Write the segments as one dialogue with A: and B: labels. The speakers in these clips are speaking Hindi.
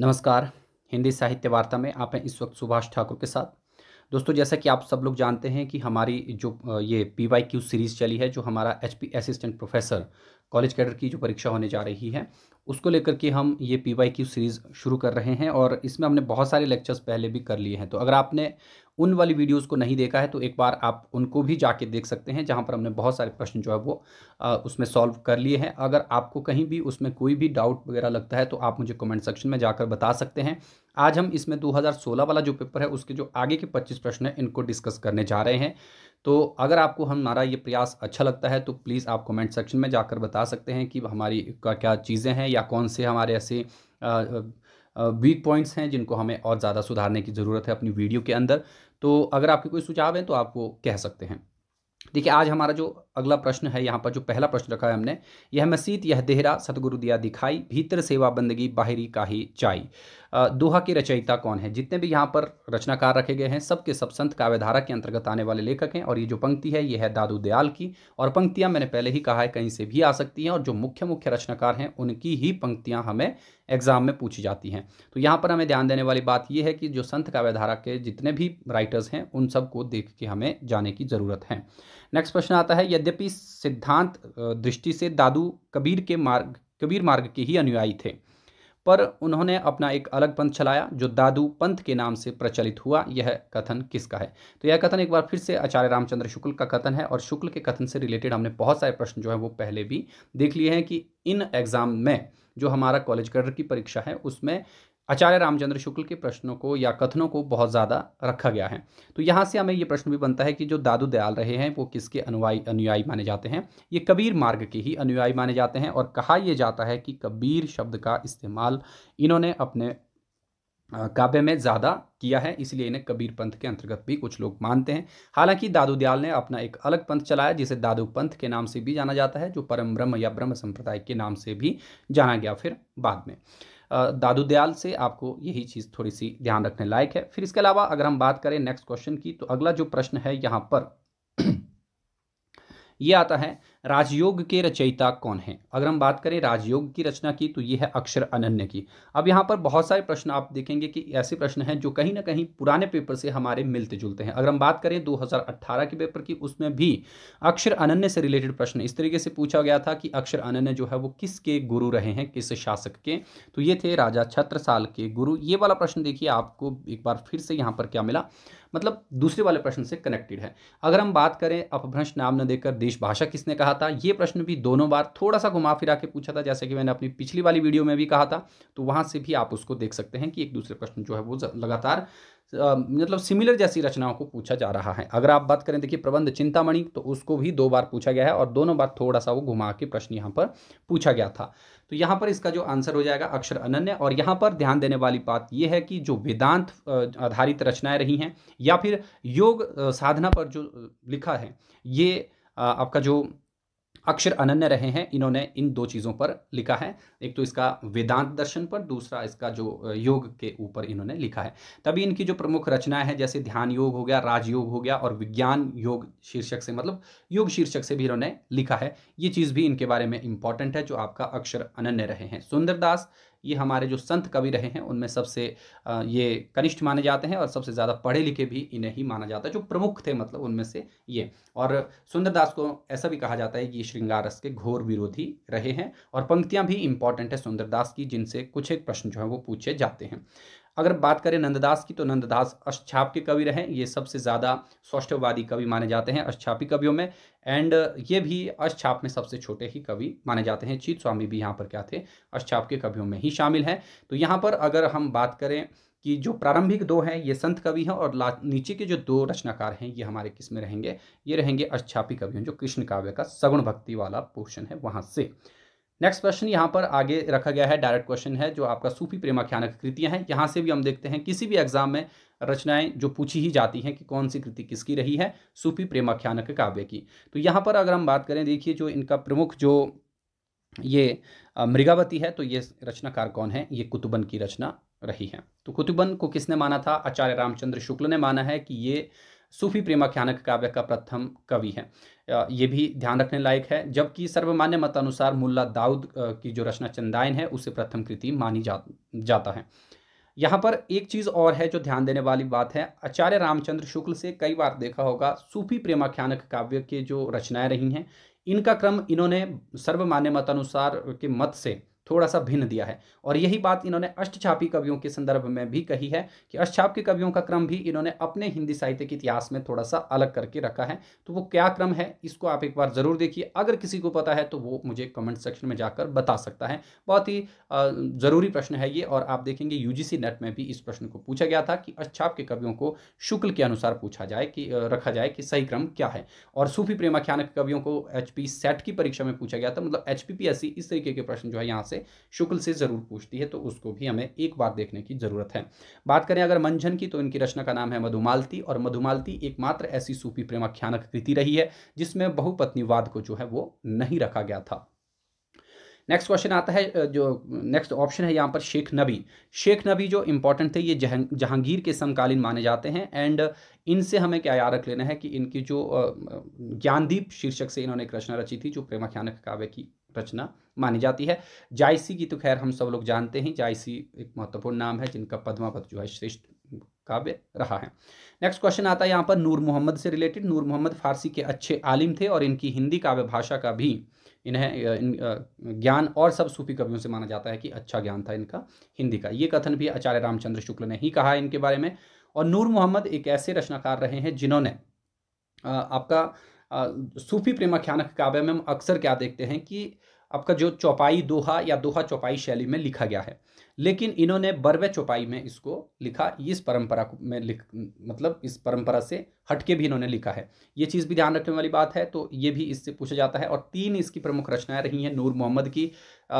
A: नमस्कार हिंदी साहित्य वार्ता में आप हैं इस वक्त सुभाष ठाकुर के साथ दोस्तों जैसा कि आप सब लोग जानते हैं कि हमारी जो ये पी वाई क्यू सीरीज़ चली है जो हमारा H P assistant professor college cadre की जो परीक्षा होने जा रही है उसको लेकर के हम ये पी वाई क्यू सीरीज़ शुरू कर रहे हैं और इसमें हमने बहुत सारे लेक्चर्स पहले भी कर लिए हैं तो अगर आपने उन वाली वीडियोस को नहीं देखा है तो एक बार आप उनको भी जाके देख सकते हैं जहाँ पर हमने बहुत सारे प्रश्न जो है वो आ, उसमें सॉल्व कर लिए हैं अगर आपको कहीं भी उसमें कोई भी डाउट वगैरह लगता है तो आप मुझे कमेंट सेक्शन में जाकर बता सकते हैं आज हम इसमें 2016 वाला जो पेपर है उसके जो आगे के 25 प्रश्न हैं इनको डिस्कस करने जा रहे हैं तो अगर आपको हमारा ये प्रयास अच्छा लगता है तो प्लीज़ आप कमेंट सेक्शन में जाकर बता सकते हैं कि हमारी क्या क्या चीज़ें हैं या कौन से हमारे ऐसे वीक पॉइंट्स हैं जिनको हमें और ज़्यादा सुधारने की ज़रूरत है अपनी वीडियो के अंदर तो अगर आपके कोई सुझाव हैं तो आप वो कह सकते हैं देखिए आज हमारा जो अगला प्रश्न है यहाँ पर जो पहला प्रश्न रखा है हमने यह मसीत यह देहरा सतगुरु दिया दिखाई भीतर सेवा बंदगी बाहरी का ही चाई दोहा के रचयिता कौन है जितने भी यहाँ पर रचनाकार रखे गए हैं सबके सब संत काव्यधारा के अंतर्गत आने वाले लेखक हैं और ये जो पंक्ति है ये है दादू दयाल की और पंक्तियाँ मैंने पहले ही कहा है कहीं से भी आ सकती हैं और जो मुख्य मुख्य रचनाकार हैं उनकी ही पंक्तियाँ हमें एग्ज़ाम में पूछी जाती हैं तो यहाँ पर हमें ध्यान देने वाली बात यह है कि जो संत काव्यधारा के जितने भी राइटर्स हैं उन सब को देख के हमें जाने की ज़रूरत है नेक्स्ट प्रश्न आता है यद्यपि सिद्धांत दृष्टि से दादू कबीर के मार्ग कबीर मार्ग के ही अनुयायी थे पर उन्होंने अपना एक अलग पंथ चलाया जो दादू पंथ के नाम से प्रचलित हुआ यह कथन किसका है तो यह कथन एक बार फिर से आचार्य रामचंद्र शुक्ल का कथन है और शुक्ल के कथन से रिलेटेड हमने बहुत सारे प्रश्न जो है वो पहले भी देख लिए हैं कि इन एग्ज़ाम में जो हमारा कॉलेज कैडर की परीक्षा है उसमें आचार्य रामचंद्र शुक्ल के प्रश्नों को या कथनों को बहुत ज़्यादा रखा गया है तो यहाँ से हमें ये प्रश्न भी बनता है कि जो दादू दयाल रहे हैं वो किसके अनुयायी अनुयायी माने जाते हैं ये कबीर मार्ग के ही अनुयायी माने जाते हैं और कहा यह जाता है कि कबीर शब्द का इस्तेमाल इन्होंने अपने काव्य में ज़्यादा किया है इसलिए इन्हें कबीर पंथ के अंतर्गत भी कुछ लोग मानते हैं हालांकि दादू दयाल ने अपना एक अलग पंथ चलाया जिसे दादू पंथ के नाम से भी जाना जाता है जो परम ब्रह्म या ब्रह्म संप्रदाय के नाम से भी जाना गया फिर बाद में दादू दयाल से आपको यही चीज़ थोड़ी सी ध्यान रखने लायक है फिर इसके अलावा अगर हम बात करें नेक्स्ट क्वेश्चन की तो अगला जो प्रश्न है यहाँ पर ये आता है राजयोग के रचयिता कौन है अगर हम बात करें राजयोग की रचना की तो ये है अक्षर अनन्य की अब यहाँ पर बहुत सारे प्रश्न आप देखेंगे कि ऐसे प्रश्न हैं जो कहीं ना कहीं पुराने पेपर से हमारे मिलते जुलते हैं अगर हम बात करें 2018 के पेपर की उसमें भी अक्षर अनन्य से रिलेटेड प्रश्न इस तरीके से पूछा गया था कि अक्षर अनन्य जो है वो किसके गुरु रहे हैं किस शासक के तो ये थे राजा छत्रसाल के गुरु ये वाला प्रश्न देखिए आपको एक बार फिर से यहाँ पर क्या मिला मतलब दूसरे वाले प्रश्न से कनेक्टेड है अगर हम बात करें अपभ्रंश नाम न देकर देश भाषा किसने कहा रहा था ये प्रश्न भी दोनों बार थोड़ा सा घुमा फिरा के पूछा था जैसे कि मैंने अपनी पिछली वाली वीडियो में भी कहा था तो वहाँ से भी आप उसको देख सकते हैं कि एक दूसरे प्रश्न जो है वो लगातार मतलब सिमिलर जैसी रचनाओं को पूछा जा रहा है अगर आप बात करें देखिए प्रबंध चिंतामणि तो उसको भी दो बार पूछा गया है और दोनों बार थोड़ा सा वो घुमा के प्रश्न यहाँ पर पूछा गया था तो यहाँ पर इसका जो आंसर हो जाएगा अक्षर अनन्य और यहाँ पर ध्यान देने वाली बात यह है कि जो वेदांत आधारित रचनाएं रही हैं या फिर योग साधना पर जो लिखा है ये आपका जो अक्षर अनन्य रहे हैं इन्होंने इन दो चीज़ों पर लिखा है एक तो इसका वेदांत दर्शन पर दूसरा इसका जो योग के ऊपर इन्होंने लिखा है तभी इनकी जो प्रमुख रचनाएं हैं जैसे ध्यान योग हो गया राजयोग हो गया और विज्ञान योग शीर्षक से मतलब योग शीर्षक से भी इन्होंने लिखा है ये चीज़ भी इनके बारे में इंपॉर्टेंट है जो आपका अक्षर अनन्य रहे हैं सुंदरदास ये हमारे जो संत कवि रहे हैं उनमें सबसे ये कनिष्ठ माने जाते हैं और सबसे ज़्यादा पढ़े लिखे भी इन्हें ही माना जाता है जो प्रमुख थे मतलब उनमें से ये और सुंदरदास को ऐसा भी कहा जाता है कि ये श्रृंगार रस के घोर विरोधी रहे हैं और पंक्तियाँ भी इंपॉर्टेंट है सुंदरदास की जिनसे कुछ एक प्रश्न जो है वो पूछे जाते हैं अगर बात करें नंददास की तो नंददास अष्टाप के कवि रहे ये सबसे ज़्यादा सौष्ठववादी कवि माने जाते हैं अष्टापी कवियों में एंड ये भी अष्टाप में सबसे छोटे ही कवि माने जाते हैं चीत स्वामी भी यहाँ पर क्या थे अष्टाप के कवियों में ही शामिल हैं तो यहाँ पर अगर हम बात करें कि जो प्रारंभिक दो हैं ये संत कवि हैं और ला नीचे के जो दो रचनाकार हैं ये हमारे किस में रहेंगे ये रहेंगे अष्टापी कवि जो कृष्ण काव्य का सगुण भक्ति वाला पोर्शन है वहाँ से नेक्स्ट क्वेश्चन यहाँ पर आगे रखा गया है डायरेक्ट क्वेश्चन है जो आपका सूफी प्रेमाख्यानक कृतियाँ हैं यहाँ से भी हम देखते हैं किसी भी एग्जाम में रचनाएं जो पूछी ही जाती हैं कि कौन सी कृति किसकी रही है सूफी प्रेमाख्यानक काव्य की तो यहाँ पर अगर हम बात करें देखिए जो इनका प्रमुख जो ये मृगावती है तो ये रचनाकार कौन है ये कुतुबन की रचना रही है तो कुतुबन को किसने माना था आचार्य रामचंद्र शुक्ल ने माना है कि ये सूफी प्रेमाख्यानक काव्य का प्रथम कवि है ये भी ध्यान रखने लायक है जबकि सर्वमान्य मतानुसार मुल्ला दाऊद की जो रचना चंदायन है उसे प्रथम कृति मानी जा, जाता है यहाँ पर एक चीज़ और है जो ध्यान देने वाली बात है आचार्य रामचंद्र शुक्ल से कई बार देखा होगा सूफी प्रेमाख्यानक काव्य के जो रचनाएं रही हैं इनका क्रम इन्होंने सर्वमान्य मतानुसार के मत से थोड़ा सा भिन्न दिया है और यही बात इन्होंने अष्टछापी कवियों के संदर्भ में भी कही है कि अष्टछाप के कवियों का क्रम भी इन्होंने अपने हिंदी साहित्य के इतिहास में थोड़ा सा अलग करके रखा है तो वो क्या क्रम है इसको आप एक बार ज़रूर देखिए अगर किसी को पता है तो वो मुझे कमेंट सेक्शन में जाकर बता सकता है बहुत ही ज़रूरी प्रश्न है ये और आप देखेंगे यू नेट में भी इस प्रश्न को पूछा गया था कि अष्टछाप के कवियों को शुक्ल के अनुसार पूछा जाए कि रखा जाए कि सही क्रम क्या है और सूफी प्रेमाख्यान के कवियों को एच सेट की परीक्षा में पूछा गया था मतलब एच इस तरीके के प्रश्न जो है यहाँ से से शुक्ल से ज़रूर पूछती है तो उसको भी हमें एक बार देखने की ज़रूरत है बात करें अगर मंझन की तो इनकी रचना का नाम है मधुमालती और मधुमालती एकमात्र ऐसी सूफी प्रेमाख्यानक कृति रही है जिसमें बहुपत्नीवाद को जो है वो नहीं रखा गया था नेक्स्ट क्वेश्चन आता है जो नेक्स्ट ऑप्शन है यहाँ पर शेख नबी शेख नबी जो इम्पोर्टेंट थे ये जहांगीर के समकालीन माने जाते हैं एंड इनसे हमें क्या याद रख लेना है कि इनकी जो ज्ञानदीप शीर्षक से इन्होंने एक रचना रची थी जो प्रेमाख्यानक काव्य की रचना मानी जाती है जायसी की तो खैर हम सब लोग जानते हैं जायसी एक महत्वपूर्ण नाम है जिनका पद्मावत जो है श्रेष्ठ काव्य रहा है नेक्स्ट क्वेश्चन आता है यहाँ पर नूर मोहम्मद से रिलेटेड नूर मोहम्मद फारसी के अच्छे आलिम थे और इनकी हिंदी काव्य भाषा का भी इन्हें ज्ञान और सब सूफी कवियों से माना जाता है कि अच्छा ज्ञान था इनका हिंदी का ये कथन भी आचार्य रामचंद्र शुक्ल ने ही कहा है इनके बारे में और नूर मोहम्मद एक ऐसे रचनाकार रहे हैं जिन्होंने आपका सूफी प्रेमाख्यानक काव्य में हम अक्सर क्या देखते हैं कि आपका जो चौपाई दोहा या दोहा चौपाई शैली में लिखा गया है लेकिन इन्होंने बरवे चौपाई में इसको लिखा इस परंपरा में लिख मतलब इस परंपरा से हटके भी इन्होंने लिखा है ये चीज़ भी ध्यान रखने वाली बात है तो ये भी इससे पूछा जाता है और तीन इसकी प्रमुख रचनाएं रही हैं नूर मोहम्मद की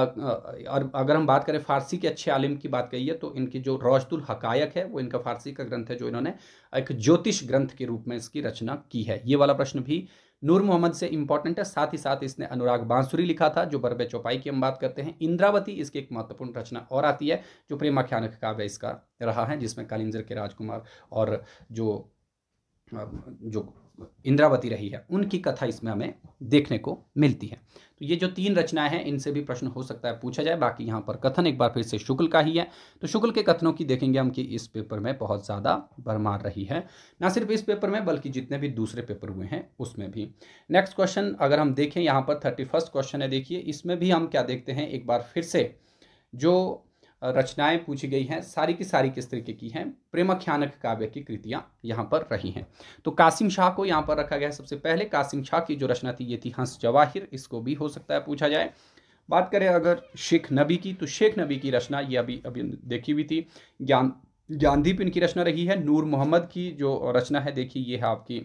A: और अगर हम बात करें फारसी के अच्छे आलिम की बात कही तो इनकी जो रोशतुल हकायक है वो इनका फारसी का ग्रंथ है जो इन्होंने एक ज्योतिष ग्रंथ के रूप में इसकी रचना की है ये वाला प्रश्न भी नूर मोहम्मद से इंपॉर्टेंट है साथ ही साथ इसने अनुराग बांसुरी लिखा था जो बरबे चौपाई की हम बात करते हैं इंद्रावती इसकी एक महत्वपूर्ण रचना और आती है जो प्रेमाख्यान काव्य इसका रहा है जिसमें कालिंजर के राजकुमार और जो जो इंद्रावती रही है उनकी कथा इसमें हमें देखने को मिलती है तो ये जो तीन रचनाएं हैं इनसे भी प्रश्न हो सकता है पूछा जाए बाकी यहाँ पर कथन एक बार फिर से शुक्ल का ही है तो शुक्ल के कथनों की देखेंगे हम कि इस पेपर में बहुत ज़्यादा भरमार रही है ना सिर्फ इस पेपर में बल्कि जितने भी दूसरे पेपर हुए हैं उसमें भी नेक्स्ट क्वेश्चन अगर हम देखें यहाँ पर थर्टी क्वेश्चन है देखिए इसमें भी हम क्या देखते हैं एक बार फिर से जो रचनाएं पूछी गई हैं सारी की सारी किस तरीके की हैं प्रेमाख्यानक काव्य की कृतियां यहाँ पर रही हैं तो कासिम शाह को यहाँ पर रखा गया है सबसे पहले कासिम शाह की जो रचना थी ये थी हंस जवाहिर इसको भी हो सकता है पूछा जाए बात करें अगर शेख नबी की तो शेख नबी की रचना ये अभी अभी देखी हुई थी ज्ञान ज्ञानदीप इनकी रचना रही है नूर मोहम्मद की जो रचना है देखिए ये है आपकी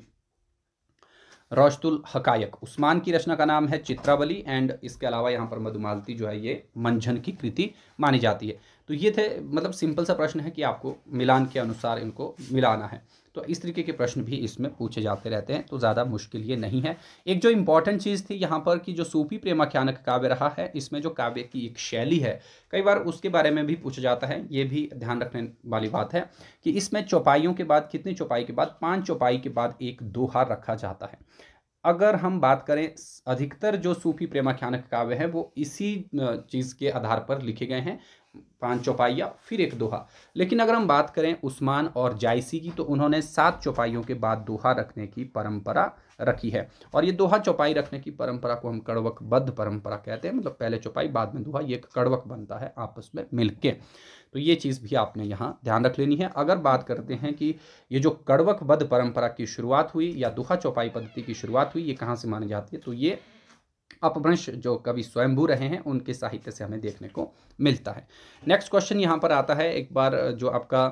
A: रोशतुल हकायक उस्मान की रचना का नाम है चित्रावली एंड इसके अलावा यहाँ पर मधुमालती जो है ये मंझन की कृति मानी जाती है तो ये थे मतलब सिंपल सा प्रश्न है कि आपको मिलान के अनुसार इनको मिलाना है तो इस तरीके के प्रश्न भी इसमें पूछे जाते रहते हैं तो ज़्यादा मुश्किल ये नहीं है एक जो इम्पॉर्टेंट चीज़ थी यहाँ पर कि जो सूफी प्रेमाख्यानक काव्य रहा है इसमें जो काव्य की एक शैली है कई बार उसके बारे में भी पूछा जाता है ये भी ध्यान रखने वाली बात है कि इसमें चौपाइयों के बाद कितनी चौपाई के बाद पाँच चौपाई के बाद एक दोहा रखा जाता है अगर हम बात करें अधिकतर जो सूफी प्रेमाख्यानक काव्य हैं वो इसी चीज़ के आधार पर लिखे गए हैं पाँच चौपाइयाँ फिर एक दोहा लेकिन अगर हम बात करें उस्मान और जायसी की तो उन्होंने सात चौपाइयों के बाद दोहा रखने की परंपरा रखी है और ये दोहा चौपाई रखने की परंपरा को हम कड़वकबद्ध परंपरा कहते हैं मतलब पहले चौपाई बाद में दोहा ये कड़वक बनता है आपस में मिलके तो ये चीज़ भी आपने यहाँ ध्यान रख लेनी है अगर बात करते हैं कि ये जो कड़वकबद्ध परंपरा की शुरुआत हुई या दोहा चौपाई पद्धति की शुरुआत हुई ये कहाँ से मानी जाती है तो ये अपभ्रंश जो कवि स्वयंभू रहे हैं उनके साहित्य से हमें देखने को मिलता है नेक्स्ट क्वेश्चन यहाँ पर आता है एक बार जो आपका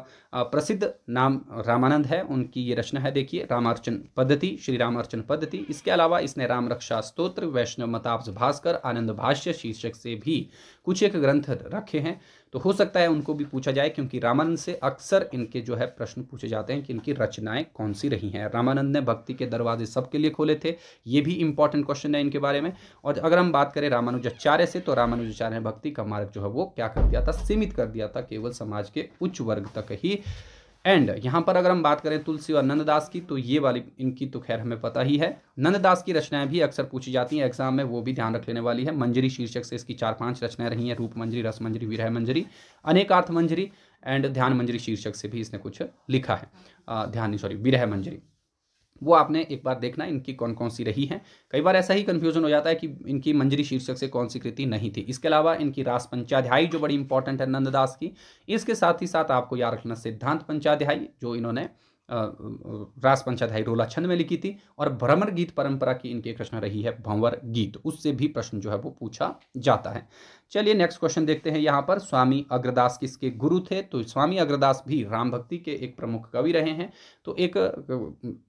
A: प्रसिद्ध नाम रामानंद है उनकी ये रचना है देखिए रामार्चन पद्धति श्री रामार्चन पद्धति इसके अलावा इसने राम रक्षा स्त्रोत्र वैष्णव मताप्स भास्कर आनंद भाष्य शीर्षक से भी कुछ एक ग्रंथ रखे हैं तो हो सकता है उनको भी पूछा जाए क्योंकि रामानंद से अक्सर इनके जो है प्रश्न पूछे जाते हैं कि इनकी रचनाएं कौन सी रही हैं रामानंद ने भक्ति के दरवाजे सबके लिए खोले थे ये भी इंपॉर्टेंट क्वेश्चन है इनके बारे में और अगर हम बात करें रामानुजाचार्य से तो रामानुजाचार्य ने भक्ति का मार्ग जो है वो क्या कर दिया था सीमित कर दिया था केवल समाज के उच्च वर्ग तक ही एंड यहाँ पर अगर हम बात करें तुलसी और नंददास की तो ये वाली इनकी तो खैर हमें पता ही है नंददास की रचनाएं भी अक्सर पूछी जाती हैं एग्जाम में वो भी ध्यान रख लेने वाली है मंजरी शीर्षक से इसकी चार पांच रचनाएं रही हैं रूप मंजरी रस मंजरी विरह मंजरी अनेकार्थ मंजरी एंड ध्यान मंजरी शीर्षक से भी इसने कुछ लिखा है ध्यान सॉरी विरह मंजरी वो आपने एक बार देखना इनकी कौन कौन सी रही हैं कई बार ऐसा ही कन्फ्यूजन हो जाता है कि इनकी मंजरी शीर्षक से कौन सी कृति नहीं थी इसके अलावा इनकी रास पंचाध्याय जो बड़ी इंपॉर्टेंट है नंददास की इसके साथ ही साथ आपको याद रखना सिद्धांत पंचाध्याय जो इन्होंने रास पंचायत हाइडोला छंद में लिखी थी और भ्रमर गीत परंपरा की इनकी एक रचना रही है भंवर गीत उससे भी प्रश्न जो है वो पूछा जाता है चलिए नेक्स्ट क्वेश्चन देखते हैं यहाँ पर स्वामी अग्रदास किसके गुरु थे तो स्वामी अग्रदास भी राम भक्ति के एक प्रमुख कवि रहे हैं तो एक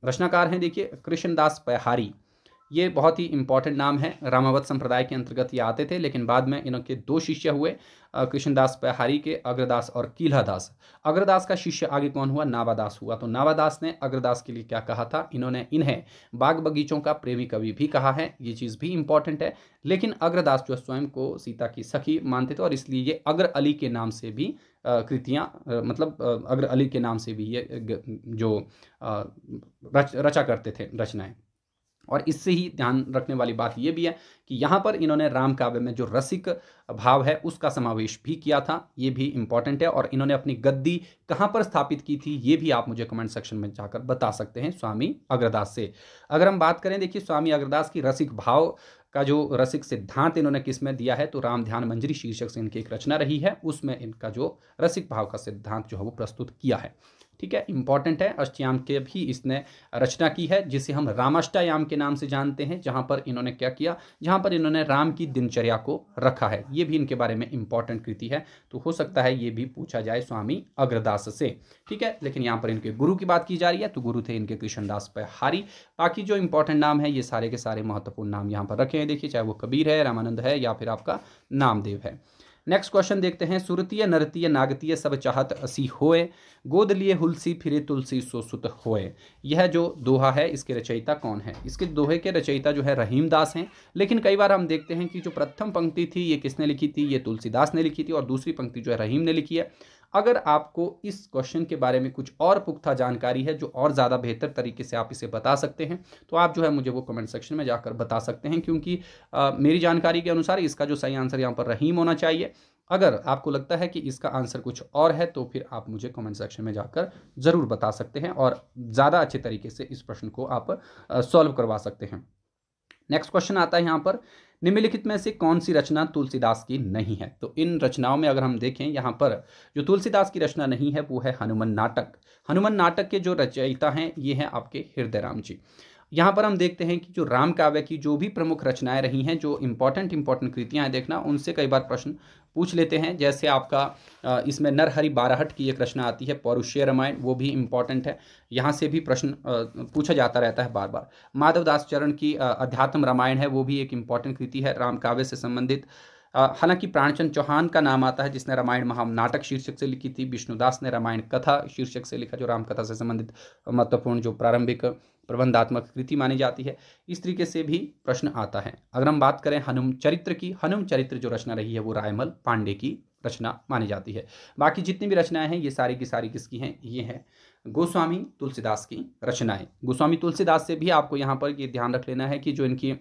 A: रचनाकार हैं देखिए कृष्णदास पहारी ये बहुत ही इंपॉर्टेंट नाम है रामावत संप्रदाय के अंतर्गत ये आते थे लेकिन बाद में इनके दो शिष्य हुए कृष्णदास पहारी के अग्रदास और कीलादास अग्रदास का शिष्य आगे कौन हुआ नावादास हुआ तो नावादास ने अग्रदास के लिए क्या कहा था इन्होंने इन्हें बाग बगीचों का प्रेमी कवि भी कहा है ये चीज़ भी इंपॉर्टेंट है लेकिन अग्रदास जो स्वयं को सीता की सखी मानते थे और इसलिए ये अग्र अली के नाम से भी कृतियाँ मतलब अग्र अली के नाम से भी ये जो रच रचा करते थे रचनाएँ और इससे ही ध्यान रखने वाली बात यह भी है कि यहाँ पर इन्होंने राम काव्य में जो रसिक भाव है उसका समावेश भी किया था ये भी इम्पॉर्टेंट है और इन्होंने अपनी गद्दी कहाँ पर स्थापित की थी ये भी आप मुझे कमेंट सेक्शन में जाकर बता सकते हैं स्वामी अग्रदास से अगर हम बात करें देखिए स्वामी अग्रदास की रसिक भाव का जो रसिक सिद्धांत इन्होंने किस में दिया है तो राम ध्यान मंजरी शीर्षक से इनकी एक रचना रही है उसमें इनका जो रसिक भाव का सिद्धांत जो है वो प्रस्तुत किया है ठीक है इंपॉर्टेंट है अष्टयाम के भी इसने रचना की है जिसे हम रामाष्टायाम के नाम से जानते हैं जहां पर इन्होंने क्या किया जहां पर इन्होंने राम की दिनचर्या को रखा है ये भी इनके बारे में इंपॉर्टेंट कृति है तो हो सकता है ये भी पूछा जाए स्वामी अग्रदास से ठीक है लेकिन यहाँ पर इनके गुरु की बात की जा रही है तो गुरु थे इनके कृष्णदास हारी बाकी जो इंपॉर्टेंट नाम है ये सारे के सारे महत्वपूर्ण नाम यहाँ पर रखे हैं देखिए चाहे वो कबीर है रामानंद है या फिर आपका नामदेव है नेक्स्ट क्वेश्चन देखते हैं सुरतीय नरतीय नागतीय सब चाहत असी होए गोद लिए हुलसी फिरे तुलसी सोसुत होए यह जो दोहा है इसके रचयिता कौन है इसके दोहे के रचयिता जो है रहीम दास हैं लेकिन कई बार हम देखते हैं कि जो प्रथम पंक्ति थी ये किसने लिखी थी ये तुलसीदास ने लिखी थी और दूसरी पंक्ति जो है रहीम ने लिखी है अगर आपको इस क्वेश्चन के बारे में कुछ और पुख्ता जानकारी है जो और ज़्यादा बेहतर तरीके से आप इसे बता सकते हैं तो आप जो है मुझे वो कमेंट सेक्शन में जाकर बता सकते हैं क्योंकि आ, मेरी जानकारी के अनुसार इसका जो सही आंसर यहाँ पर रहीम होना चाहिए अगर आपको लगता है कि इसका आंसर कुछ और है तो फिर आप मुझे कमेंट सेक्शन में जाकर ज़रूर बता सकते हैं और ज़्यादा अच्छे तरीके से इस प्रश्न को आप सॉल्व करवा सकते हैं नेक्स्ट क्वेश्चन आता है यहाँ पर निम्नलिखित में से कौन सी रचना तुलसीदास की नहीं है तो इन रचनाओं में अगर हम देखें यहाँ पर जो तुलसीदास की रचना नहीं है वो है हनुमान नाटक हनुमान नाटक के जो रचयिता हैं ये हैं आपके हृदय राम जी यहाँ पर हम देखते हैं कि जो राम काव्य की जो भी प्रमुख रचनाएं रही हैं जो इम्पॉर्टेंट इम्पॉर्टेंट कृतियाँ हैं देखना उनसे कई बार प्रश्न पूछ लेते हैं जैसे आपका इसमें नरहरि बाराहट की एक रचना आती है पौरुष्य रामायण वो भी इम्पॉर्टेंट है यहाँ से भी प्रश्न पूछा जाता रहता है बार बार माधवदास चरण की अध्यात्म रामायण है वो भी एक इम्पॉर्टेंट कृति है राम काव्य से संबंधित हालांकि प्राणचंद चौहान का नाम आता है जिसने रामायण महानाटक शीर्षक से लिखी थी विष्णुदास ने रामायण कथा शीर्षक से लिखा जो राम कथा से संबंधित महत्वपूर्ण जो प्रारंभिक प्रबंधात्मक कृति मानी जाती है इस तरीके से भी प्रश्न आता है अगर हम बात करें हनुम चरित्र की हनुम चरित्र जो रचना रही है वो रायमल पांडे की रचना मानी जाती है बाकी जितनी भी रचनाएं हैं ये सारी की सारी किसकी हैं ये हैं गोस्वामी तुलसीदास की रचनाएं गोस्वामी तुलसीदास से भी आपको यहाँ पर ये ध्यान रख लेना है कि जो इनकी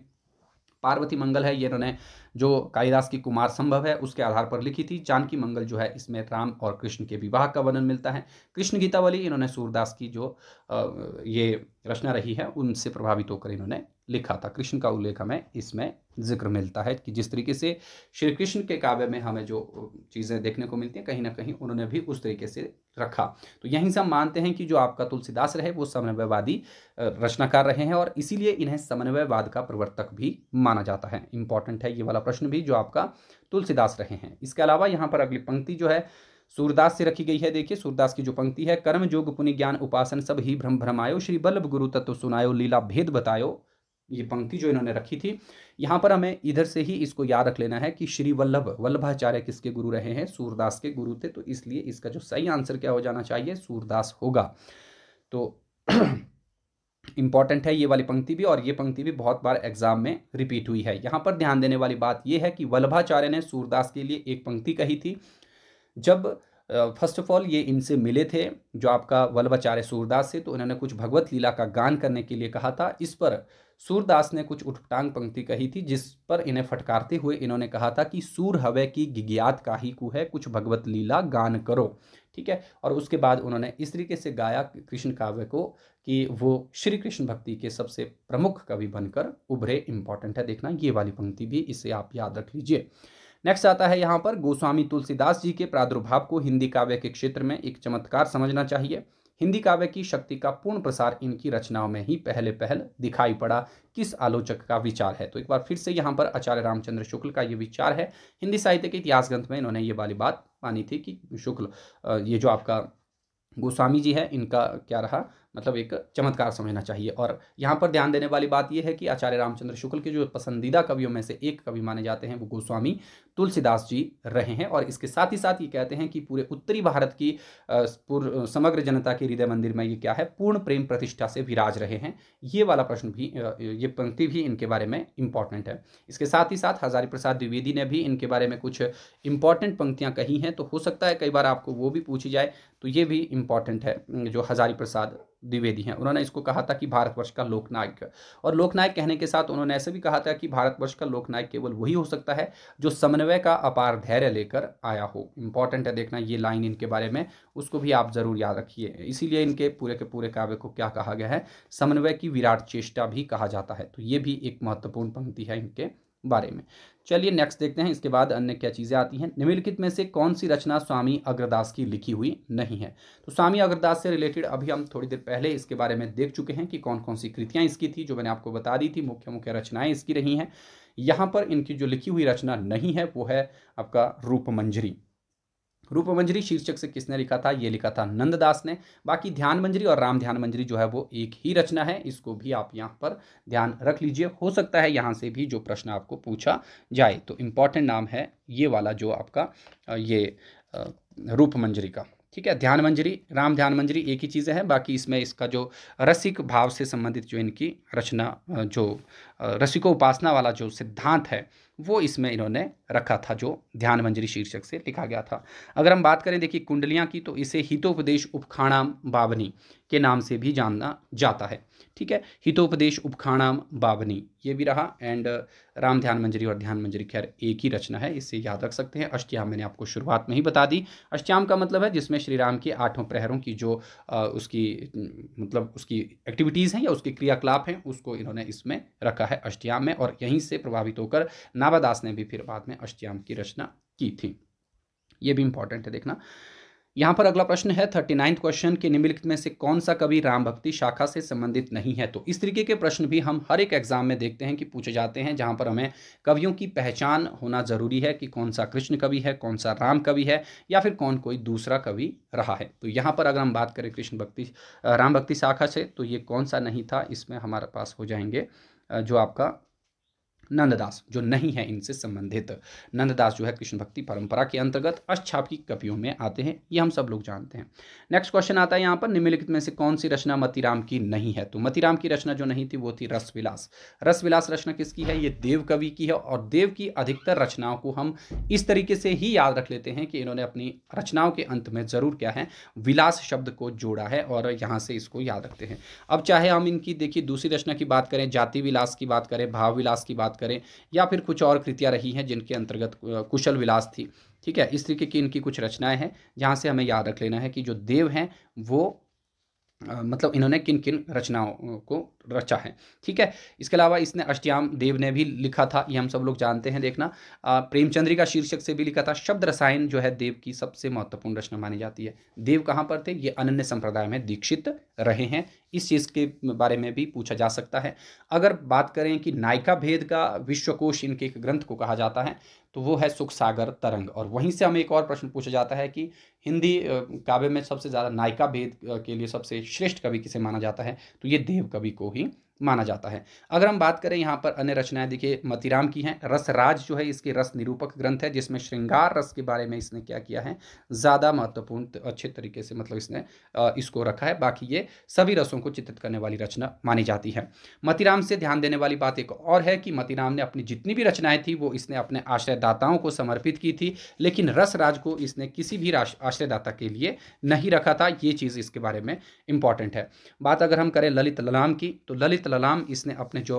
A: पार्वती मंगल है ये इन्होंने जो कालिदास की कुमार संभव है उसके आधार पर लिखी थी जानकी मंगल जो है इसमें राम और कृष्ण के विवाह का वर्णन मिलता है कृष्ण गीतावली इन्होंने सूरदास की जो ये रचना रही है उनसे प्रभावित होकर इन्होंने लिखा था कृष्ण का उल्लेख हमें इसमें जिक्र मिलता है कि जिस तरीके से श्री कृष्ण के काव्य में हमें जो चीज़ें देखने को मिलती हैं कहीं ना कहीं उन्होंने भी उस तरीके से रखा तो यहीं से हम मानते हैं कि जो आपका तुलसीदास रहे वो समन्वयवादी रचनाकार रहे हैं और इसीलिए इन्हें समन्वयवाद का प्रवर्तक भी माना जाता है इंपॉर्टेंट है ये वाला प्रश्न भी जो आपका तुलसीदास रहे हैं इसके अलावा यहाँ पर अगली पंक्ति जो है सूरदास से रखी गई है देखिए सूरदास की जो पंक्ति है कर्म योग पुण्य ज्ञान उपासन सब ही भ्रम भ्रमायो श्री बल्लभ गुरु तत्व सुनायो लीला भेद बतायो ये पंक्ति जो इन्होंने रखी थी यहाँ पर हमें इधर से ही इसको याद रख लेना है कि श्री वल्लभ वल्लभाचार्य किसके गुरु रहे हैं सूरदास के गुरु थे तो इसलिए इसका जो सही आंसर क्या हो जाना चाहिए सूरदास होगा तो इम्पॉर्टेंट है ये वाली पंक्ति भी और ये पंक्ति भी बहुत बार एग्जाम में रिपीट हुई है यहाँ पर ध्यान देने वाली बात यह है कि वल्लभाचार्य ने सूरदास के लिए एक पंक्ति कही थी जब फर्स्ट ऑफ ऑल ये इनसे मिले थे जो आपका वल्लभाचार्य सूरदास से तो उन्होंने कुछ भगवत लीला का गान करने के लिए कहा था इस पर सूरदास ने कुछ उठपटांग पंक्ति कही थी जिस पर इन्हें फटकारते हुए इन्होंने कहा था कि सूर हवे की गिज्ञात का ही कु है कुछ भगवत लीला गान करो ठीक है और उसके बाद उन्होंने इस तरीके से गाया कृष्ण काव्य को कि वो श्री कृष्ण भक्ति के सबसे प्रमुख कवि बनकर उभरे इम्पॉर्टेंट है देखना ये वाली पंक्ति भी इसे आप याद रख लीजिए नेक्स्ट आता है यहाँ पर गोस्वामी तुलसीदास जी के प्रादुर्भाव को हिंदी काव्य के क्षेत्र में एक चमत्कार समझना चाहिए हिंदी काव्य की शक्ति का पूर्ण प्रसार इनकी रचनाओं में ही पहले पहल दिखाई पड़ा किस आलोचक का विचार है तो एक बार फिर से यहाँ पर आचार्य रामचंद्र शुक्ल का ये विचार है हिंदी साहित्य के इतिहास ग्रंथ में इन्होंने ये वाली बात मानी थी कि शुक्ल ये जो आपका गोस्वामी जी है इनका क्या रहा मतलब एक चमत्कार समझना चाहिए और यहाँ पर ध्यान देने वाली बात यह है कि आचार्य रामचंद्र शुक्ल के जो पसंदीदा कवियों में से एक कवि माने जाते हैं वो गोस्वामी तुलसीदास जी रहे हैं और इसके साथ ही साथ ये कहते हैं कि पूरे उत्तरी भारत की समग्र जनता के हृदय मंदिर में ये क्या है पूर्ण प्रेम प्रतिष्ठा से विराज रहे हैं ये वाला प्रश्न भी ये पंक्ति भी इनके बारे में इंपॉर्टेंट है इसके साथ ही साथ हजारी प्रसाद द्विवेदी ने भी इनके बारे में कुछ इंपॉर्टेंट पंक्तियाँ कही हैं तो हो सकता है कई बार आपको वो भी पूछी जाए तो ये भी इम्पॉर्टेंट है जो हजारी प्रसाद द्विवेदी हैं उन्होंने इसको कहा था कि भारतवर्ष का लोकनायक और लोकनायक कहने के साथ उन्होंने ऐसे भी कहा था कि भारतवर्ष का लोकनायक केवल वही हो सकता है जो समन समन्वय का अपार धैर्य लेकर आया हो इम्पॉर्टेंट है देखना ये लाइन इनके बारे में उसको भी आप ज़रूर याद रखिए इसीलिए इनके पूरे के पूरे काव्य को क्या कहा गया है समन्वय की विराट चेष्टा भी कहा जाता है तो ये भी एक महत्वपूर्ण पंक्ति है इनके बारे में चलिए नेक्स्ट देखते हैं इसके बाद अन्य क्या चीज़ें आती हैं निम्नलिखित में से कौन सी रचना स्वामी अग्रदास की लिखी हुई नहीं है तो स्वामी अग्रदास से रिलेटेड अभी हम थोड़ी देर पहले इसके बारे में देख चुके हैं कि कौन कौन सी कृतियाँ इसकी थी जो मैंने आपको बता दी थी मुख्य मुख्य रचनाएँ इसकी रही हैं यहाँ पर इनकी जो लिखी हुई रचना नहीं है वो है आपका रूपमंजरी रूपमंजरी शीर्षक से किसने लिखा था ये लिखा था नंददास ने बाकी ध्यान मंजरी और राम ध्यान मंजरी जो है वो एक ही रचना है इसको भी आप यहाँ पर ध्यान रख लीजिए हो सकता है यहाँ से भी जो प्रश्न आपको पूछा जाए तो इम्पॉर्टेंट नाम है ये वाला जो आपका ये रूपमंजरी का ठीक है ध्यान मंजरी राम ध्यान मंजरी एक ही चीज़ें हैं बाकी इसमें इसका जो रसिक भाव से संबंधित जो इनकी रचना जो रसिको उपासना वाला जो सिद्धांत है वो इसमें इन्होंने रखा था जो ध्यान मंजरी शीर्षक से लिखा गया था अगर हम बात करें देखिए कुंडलियाँ की तो इसे हितोपदेश उपखाणाम बावनी के नाम से भी जाना जाता है ठीक है हितोपदेश उपखाणाम बावनी ये भी रहा एंड uh, राम ध्यान मंजरी और ध्यान मंजरी खैर एक ही रचना है इसे याद रख सकते हैं अष्टयाम मैंने आपको शुरुआत में ही बता दी अष्टयाम का मतलब है जिसमें श्री राम के आठों प्रहरों की जो आ, उसकी मतलब उसकी एक्टिविटीज़ हैं या उसके क्रियाकलाप हैं उसको इन्होंने इसमें रखा है अष्टयाम में और यहीं से प्रभावित होकर नाभादास ने भी फिर बाद में अष्टयाम की रचना की थी ये भी इंपॉर्टेंट है देखना यहाँ पर अगला प्रश्न है थर्टी नाइन्थ क्वेश्चन के निम्नलिखित में से कौन सा कवि राम भक्ति शाखा से संबंधित नहीं है तो इस तरीके के प्रश्न भी हम हर एक एग्जाम में देखते हैं कि पूछे जाते हैं जहाँ पर हमें कवियों की पहचान होना जरूरी है कि कौन सा कृष्ण कवि है कौन सा राम कवि है या फिर कौन कोई दूसरा कवि रहा है तो यहाँ पर अगर हम बात करें कृष्ण भक्ति राम भक्ति शाखा से तो ये कौन सा नहीं था इसमें हमारे पास हो जाएंगे जो आपका नंददास जो नहीं है इनसे संबंधित नंददास जो है कृष्ण भक्ति परंपरा के अंतर्गत अष्टाप की कपियों में आते हैं ये हम सब लोग जानते हैं नेक्स्ट क्वेश्चन आता है यहाँ पर निम्नलिखित में से कौन सी रचना मतीराम की नहीं है तो मतीराम की रचना जो नहीं थी वो थी रसविलास रसविलास रचना किसकी है ये देव कवि की है और देव की अधिकतर रचनाओं को हम इस तरीके से ही याद रख लेते हैं कि इन्होंने अपनी रचनाओं के अंत में ज़रूर क्या है विलास शब्द को जोड़ा है और यहाँ से इसको याद रखते हैं अब चाहे हम इनकी देखिए दूसरी रचना की बात करें जाति विलास की बात करें भाव विलास की बात करें या फिर कुछ और कृतियाँ रही हैं जिनके अंतर्गत कुशल विलास थी ठीक है इस तरीके की इनकी कुछ रचनाएं हैं जहाँ से हमें याद रख लेना है कि जो देव हैं वो मतलब इन्होंने किन किन रचनाओं को रचा है ठीक है इसके अलावा इसने अष्टयाम देव ने भी लिखा था ये हम सब लोग जानते हैं देखना प्रेमचंद्री का शीर्षक से भी लिखा था शब्द रसायन जो है देव की सबसे महत्वपूर्ण रचना मानी जाती है देव कहाँ पर थे ये अनन्य संप्रदाय में दीक्षित रहे हैं इस चीज़ के बारे में भी पूछा जा सकता है अगर बात करें कि नायिका भेद का विश्वकोश इनके एक ग्रंथ को कहा जाता है तो वो है सुख सागर तरंग और वहीं से हमें एक और प्रश्न पूछा जाता है कि हिंदी काव्य में सबसे ज़्यादा नायिका भेद के लिए सबसे श्रेष्ठ कवि किसे माना जाता है तो ये देव कवि को ही माना जाता है अगर हम बात करें यहाँ पर अन्य रचनाएं देखिए मतिराम की हैं रसराज जो है इसके रस निरूपक ग्रंथ है जिसमें श्रृंगार रस के बारे में इसने क्या किया है ज़्यादा महत्वपूर्ण अच्छे तरीके से मतलब इसने इसको रखा है बाकी ये सभी रसों को चित्रित करने वाली रचना मानी जाती है मतिराम से ध्यान देने वाली बात एक और है कि मतिराम ने अपनी जितनी भी रचनाएँ थी वो इसने अपने आश्रयदाताओं को समर्पित की थी लेकिन रसराज को इसने किसी भी आश्रयदाता के लिए नहीं रखा था ये चीज़ इसके बारे में इंपॉर्टेंट है बात अगर हम करें ललित ललाम की तो ललित सल्लल्लाहु इसने अपने जो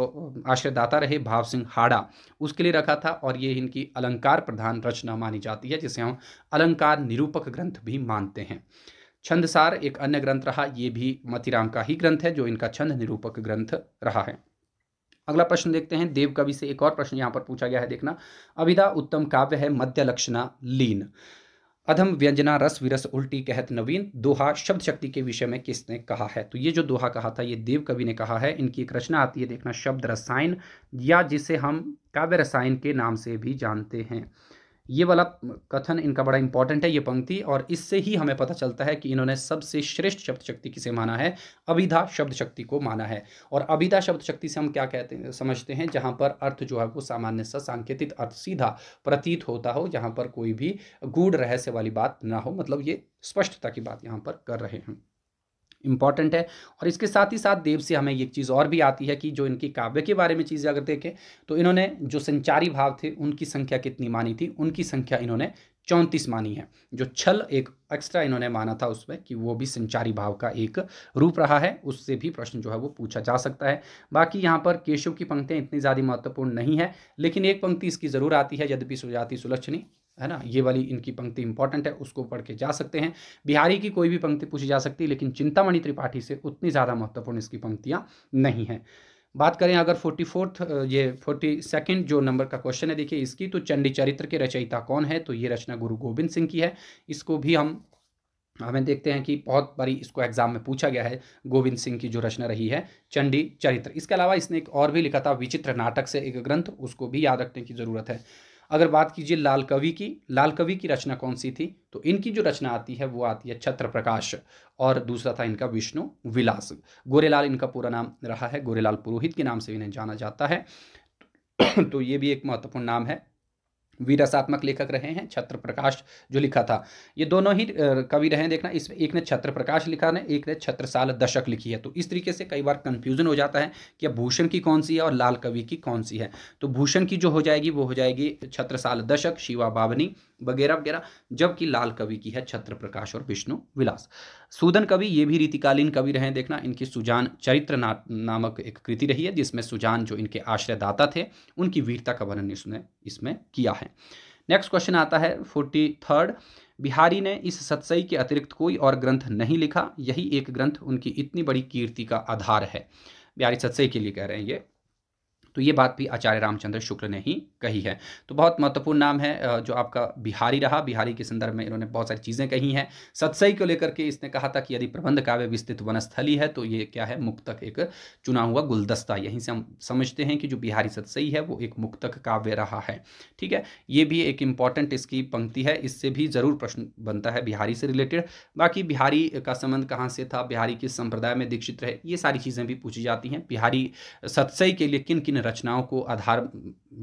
A: आश्रयदाता रहे भाव सिंह हाड़ा उसके लिए रखा था और ये इनकी अलंकार प्रधान रचना मानी जाती है जिसे हम अलंकार निरूपक ग्रंथ भी मानते हैं छंदसार एक अन्य ग्रंथ रहा ये भी मतिराम का ही ग्रंथ है जो इनका छंद निरूपक ग्रंथ रहा है अगला प्रश्न देखते हैं देव कवि से एक और प्रश्न यहाँ पर पूछा गया है देखना अभिदा उत्तम काव्य है मध्य लक्षणा लीन अधम व्यंजना रस विरस उल्टी कहत नवीन दोहा शब्द शक्ति के विषय में किसने कहा है तो ये जो दोहा कहा था ये देव कवि ने कहा है इनकी एक रचना आती है देखना शब्द रसायन या जिसे हम काव्य रसायन के नाम से भी जानते हैं ये वाला कथन इनका बड़ा इंपॉर्टेंट है ये पंक्ति और इससे ही हमें पता चलता है कि इन्होंने सबसे श्रेष्ठ शब्द शक्ति किसे माना है अभिधा शब्द शक्ति को माना है और अभिधा शब्द शक्ति से हम क्या कहते हैं समझते हैं जहाँ पर अर्थ जो है वो सामान्य सा सांकेतिक अर्थ सीधा प्रतीत होता हो जहाँ पर कोई भी गूढ़ रहस्य वाली बात ना हो मतलब ये स्पष्टता की बात यहाँ पर कर रहे हैं इंपॉर्टेंट है और इसके साथ ही साथ देव से हमें एक चीज़ और भी आती है कि जो इनकी काव्य के बारे में चीज़ें अगर देखें तो इन्होंने जो संचारी भाव थे उनकी संख्या कितनी मानी थी उनकी संख्या इन्होंने चौंतीस मानी है जो छल एक एक्स्ट्रा इन्होंने माना था उसमें कि वो भी संचारी भाव का एक रूप रहा है उससे भी प्रश्न जो है वो पूछा जा सकता है बाकी यहाँ पर केशव की पंक्तियाँ इतनी ज़्यादा महत्वपूर्ण नहीं है लेकिन एक पंक्ति इसकी ज़रूर आती है यद्यपि सुजाति सुलक्षणी है ना ये वाली इनकी पंक्ति इंपॉर्टेंट है उसको पढ़ के जा सकते हैं बिहारी की कोई भी पंक्ति पूछी जा सकती है लेकिन चिंतामणि त्रिपाठी से उतनी ज़्यादा महत्वपूर्ण इसकी पंक्तियाँ नहीं हैं बात करें अगर फोर्टी फोर्थ ये फोर्टी सेकेंड जो नंबर का क्वेश्चन है देखिए इसकी तो चंडी चरित्र के रचयिता कौन है तो ये रचना गुरु गोविंद सिंह की है इसको भी हम हमें देखते हैं कि बहुत बारी इसको एग्जाम में पूछा गया है गोविंद सिंह की जो रचना रही है चंडी चरित्र इसके अलावा इसने एक और भी लिखा था विचित्र नाटक से एक ग्रंथ उसको भी याद रखने की ज़रूरत है अगर बात कीजिए लाल कवि की लाल कवि की रचना कौन सी थी तो इनकी जो रचना आती है वो आती है छत्र प्रकाश और दूसरा था इनका विष्णु विलास गोरेलाल इनका पूरा नाम रहा है गोरेलाल पुरोहित के नाम से इन्हें जाना जाता है तो ये भी एक महत्वपूर्ण नाम है वीरसात्मक लेखक रहे हैं छत्र प्रकाश जो लिखा था ये दोनों ही कवि रहे हैं देखना इसमें एक ने छत्र प्रकाश लिखा है एक ने छत्रसाल दशक लिखी है तो इस तरीके से कई बार कंफ्यूजन हो जाता है कि अब भूषण की कौन सी है और लाल कवि की कौन सी है तो भूषण की जो हो जाएगी वो हो जाएगी छत्रसाल दशक शिवा बावनी वगैरह वगैरह जबकि लाल कवि की है छत्र प्रकाश और विष्णु विलास सूदन कवि ये भी रीतिकालीन कवि रहे देखना इनकी सुजान चरित्र ना, नामक एक कृति रही है जिसमें सुजान जो इनके आश्रयदाता थे उनकी वीरता का वर्णन इसने इसमें किया है नेक्स्ट क्वेश्चन आता है फोर्टी थर्ड बिहारी ने इस सत्सई के अतिरिक्त कोई और ग्रंथ नहीं लिखा यही एक ग्रंथ उनकी इतनी बड़ी कीर्ति का आधार है बिहारी सत्सई के लिए कह रहे हैं ये तो ये बात भी आचार्य रामचंद्र शुक्ल ने ही कही है तो बहुत महत्वपूर्ण नाम है जो आपका बिहारी रहा बिहारी के संदर्भ में इन्होंने बहुत सारी चीज़ें कही हैं सत्सई को लेकर के इसने कहा था कि यदि प्रबंध काव्य विस्तृत वनस्थली है तो ये क्या है मुक्तक एक चुना हुआ गुलदस्ता यहीं से हम समझते हैं कि जो बिहारी सत्सई है वो एक मुक्तक काव्य रहा है ठीक है ये भी एक इम्पॉर्टेंट इसकी पंक्ति है इससे भी ज़रूर प्रश्न बनता है बिहारी से रिलेटेड बाकी बिहारी का संबंध कहाँ से था बिहारी किस संप्रदाय में दीक्षित रहे ये सारी चीज़ें भी पूछी जाती हैं बिहारी सत्सई के लिए किन किन रचनाओं को आधार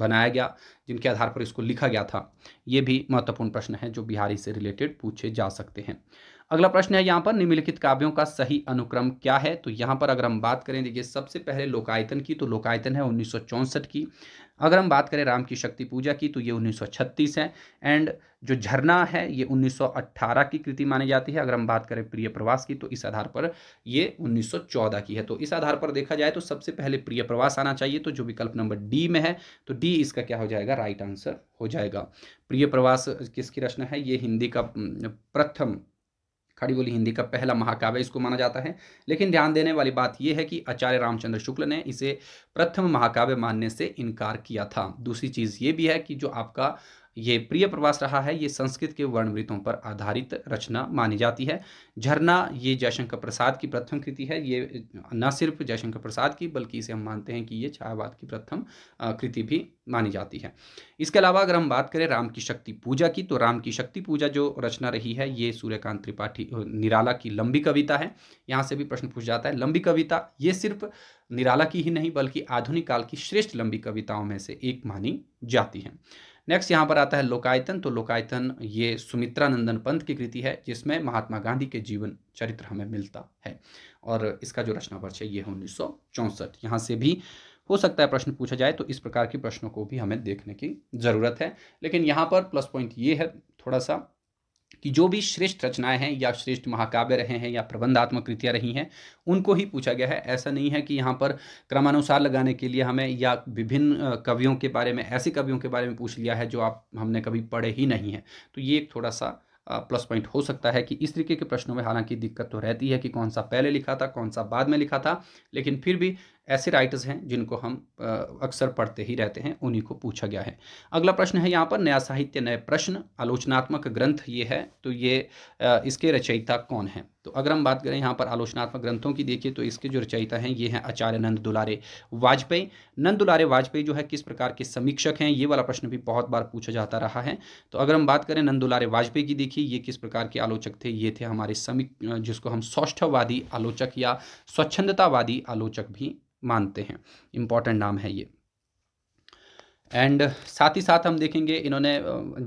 A: बनाया गया जिनके आधार पर इसको लिखा गया था ये भी महत्वपूर्ण प्रश्न है जो बिहारी से रिलेटेड पूछे जा सकते हैं अगला प्रश्न है यहाँ पर निम्नलिखित काव्यों का सही अनुक्रम क्या है तो यहाँ पर अगर हम बात करें देखिए सबसे पहले लोकायतन की तो लोकायतन है उन्नीस की अगर हम बात करें राम की शक्ति पूजा की तो ये 1936 है एंड जो झरना है ये 1918 की कृति मानी जाती है अगर हम बात करें प्रिय प्रवास की तो इस आधार पर ये 1914 की है तो इस आधार पर देखा जाए तो सबसे पहले प्रिय प्रवास आना चाहिए तो जो विकल्प नंबर डी में है तो डी इसका क्या हो जाएगा राइट आंसर हो जाएगा प्रिय प्रवास किसकी रचना है ये हिंदी का प्रथम खड़ी बोली हिंदी का पहला महाकाव्य इसको माना जाता है लेकिन ध्यान देने वाली बात यह है कि आचार्य रामचंद्र शुक्ल ने इसे प्रथम महाकाव्य मानने से इनकार किया था दूसरी चीज़ ये भी है कि जो आपका ये प्रिय प्रवास रहा है ये संस्कृत के वर्णवृतों पर आधारित रचना मानी जाती है झरना ये जयशंकर प्रसाद की प्रथम कृति है ये न सिर्फ जयशंकर प्रसाद की बल्कि इसे हम मानते हैं कि ये छायावाद की प्रथम कृति भी मानी जाती है इसके अलावा अगर हम बात करें राम की शक्ति पूजा की तो राम की शक्ति पूजा जो रचना रही है ये सूर्यकांत त्रिपाठी निराला की लंबी कविता है यहाँ से भी प्रश्न पूछ जाता है लंबी कविता ये सिर्फ निराला की ही नहीं बल्कि आधुनिक काल की श्रेष्ठ लंबी कविताओं में से एक मानी जाती है नेक्स्ट यहाँ पर आता है लोकायतन तो लोकायतन ये सुमित्रा नंदन पंत की कृति है जिसमें महात्मा गांधी के जीवन चरित्र हमें मिलता है और इसका जो रचना वर्ष है ये है उन्नीस यहाँ से भी हो सकता है प्रश्न पूछा जाए तो इस प्रकार के प्रश्नों को भी हमें देखने की ज़रूरत है लेकिन यहाँ पर प्लस पॉइंट ये है थोड़ा सा कि जो भी श्रेष्ठ रचनाएं हैं या श्रेष्ठ महाकाव्य रहे हैं या प्रबंधात्मक कृतियाँ रही हैं उनको ही पूछा गया है ऐसा नहीं है कि यहाँ पर क्रमानुसार लगाने के लिए हमें या विभिन्न कवियों के बारे में ऐसे कवियों के बारे में पूछ लिया है जो आप हमने कभी पढ़े ही नहीं हैं तो ये एक थोड़ा सा प्लस पॉइंट हो सकता है कि इस तरीके के प्रश्नों में हालांकि दिक्कत तो रहती है कि कौन सा पहले लिखा था कौन सा बाद में लिखा था लेकिन फिर भी ऐसे राइटर्स हैं जिनको हम अक्सर पढ़ते ही रहते हैं उन्हीं को पूछा गया है अगला प्रश्न है यहाँ पर नया साहित्य नए प्रश्न आलोचनात्मक ग्रंथ ये है तो ये इसके रचयिता कौन है तो अगर हम बात करें यहाँ पर आलोचनात्मक ग्रंथों की देखिए तो इसके जो रचयिता हैं ये हैं आचार्य नंद दुलारे वाजपेयी नंद दुलारे वाजपेयी जो है किस प्रकार के समीक्षक हैं ये वाला प्रश्न भी बहुत बार पूछा जाता रहा है तो अगर हम बात करें नंद दुलारे वाजपेयी की देखिए ये किस प्रकार के आलोचक थे ये थे हमारे समी जिसको हम सौष्ठवादी आलोचक या स्वच्छंदतावादी आलोचक भी मानते हैं इम्पॉर्टेंट नाम है ये एंड साथ ही साथ हम देखेंगे इन्होंने